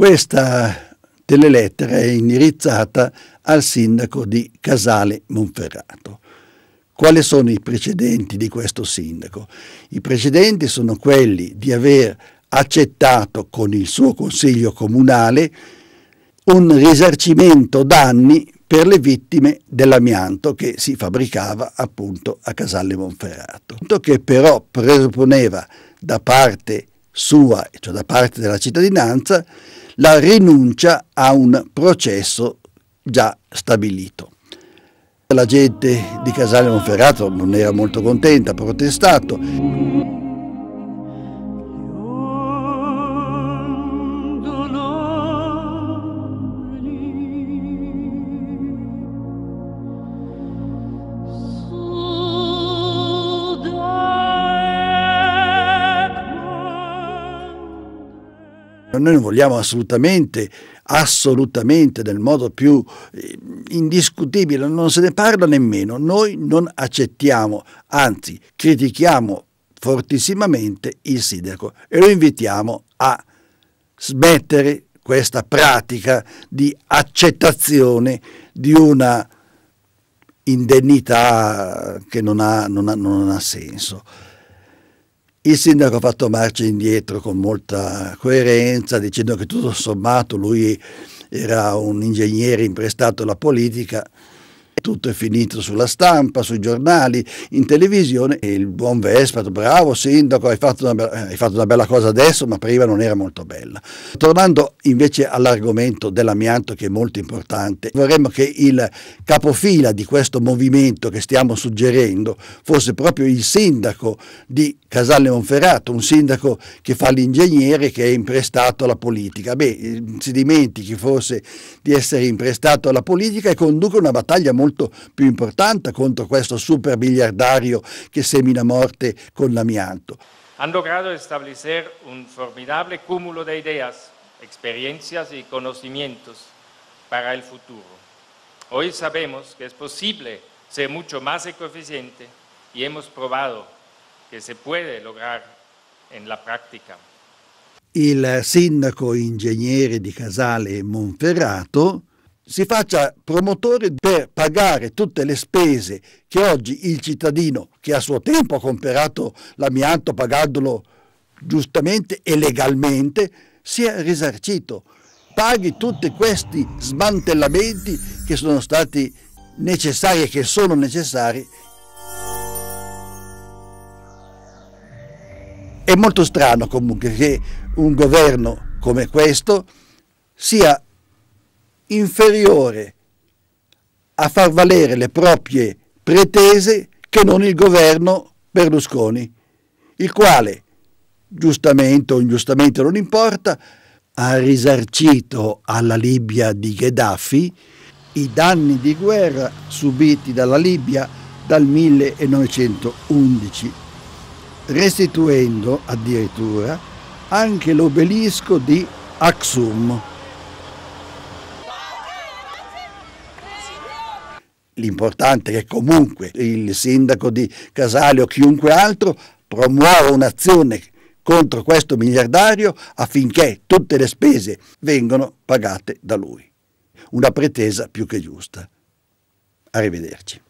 Questa telelettera è indirizzata al sindaco di Casale Monferrato. Quali sono i precedenti di questo sindaco? I precedenti sono quelli di aver accettato con il suo consiglio comunale un risarcimento danni per le vittime dell'amianto che si fabbricava appunto a Casale Monferrato, che però presupponeva da parte sua, cioè da parte della cittadinanza, la rinuncia a un processo già stabilito. La gente di Casale Monferrato non era molto contenta, ha protestato. noi non vogliamo assolutamente, assolutamente nel modo più eh, indiscutibile, non se ne parla nemmeno, noi non accettiamo, anzi critichiamo fortissimamente il sindaco e lo invitiamo a smettere questa pratica di accettazione di una indennità che non ha, non ha, non ha senso. Il sindaco ha fatto marcia indietro con molta coerenza dicendo che tutto sommato lui era un ingegnere imprestato alla politica tutto è finito sulla stampa, sui giornali, in televisione e il buon Vespa, bravo sindaco, hai fatto, una bella, eh, hai fatto una bella cosa adesso, ma prima non era molto bella. Tornando invece all'argomento dell'amianto che è molto importante, vorremmo che il capofila di questo movimento che stiamo suggerendo fosse proprio il sindaco di Casale Monferrato, un sindaco che fa l'ingegnere che è imprestato alla politica. Beh, eh, si dimentichi forse di essere imprestato alla politica e conduca una battaglia molto molto più importante contro questo super miliardario che semina morte con l'amianto. Hanno logrado establecer un formidable cúmulo de ideas, experiencias y conocimientos para el futuro. Hoy sabemos que es posible ser mucho más ecoeficiente y hemos probado que se puede lograr en la práctica. Il sindaco ingegnere di Casale Monferrato si faccia promotore per pagare tutte le spese che oggi il cittadino che a suo tempo ha comperato l'amianto pagandolo giustamente e legalmente sia risarcito, paghi tutti questi smantellamenti che sono stati necessari e che sono necessari. È molto strano comunque che un governo come questo sia inferiore a far valere le proprie pretese che non il governo Berlusconi, il quale, giustamente o ingiustamente non importa, ha risarcito alla Libia di Gheddafi i danni di guerra subiti dalla Libia dal 1911, restituendo addirittura anche l'obelisco di Aksum. l'importante è che comunque il sindaco di Casale o chiunque altro promuova un'azione contro questo miliardario affinché tutte le spese vengano pagate da lui. Una pretesa più che giusta. Arrivederci.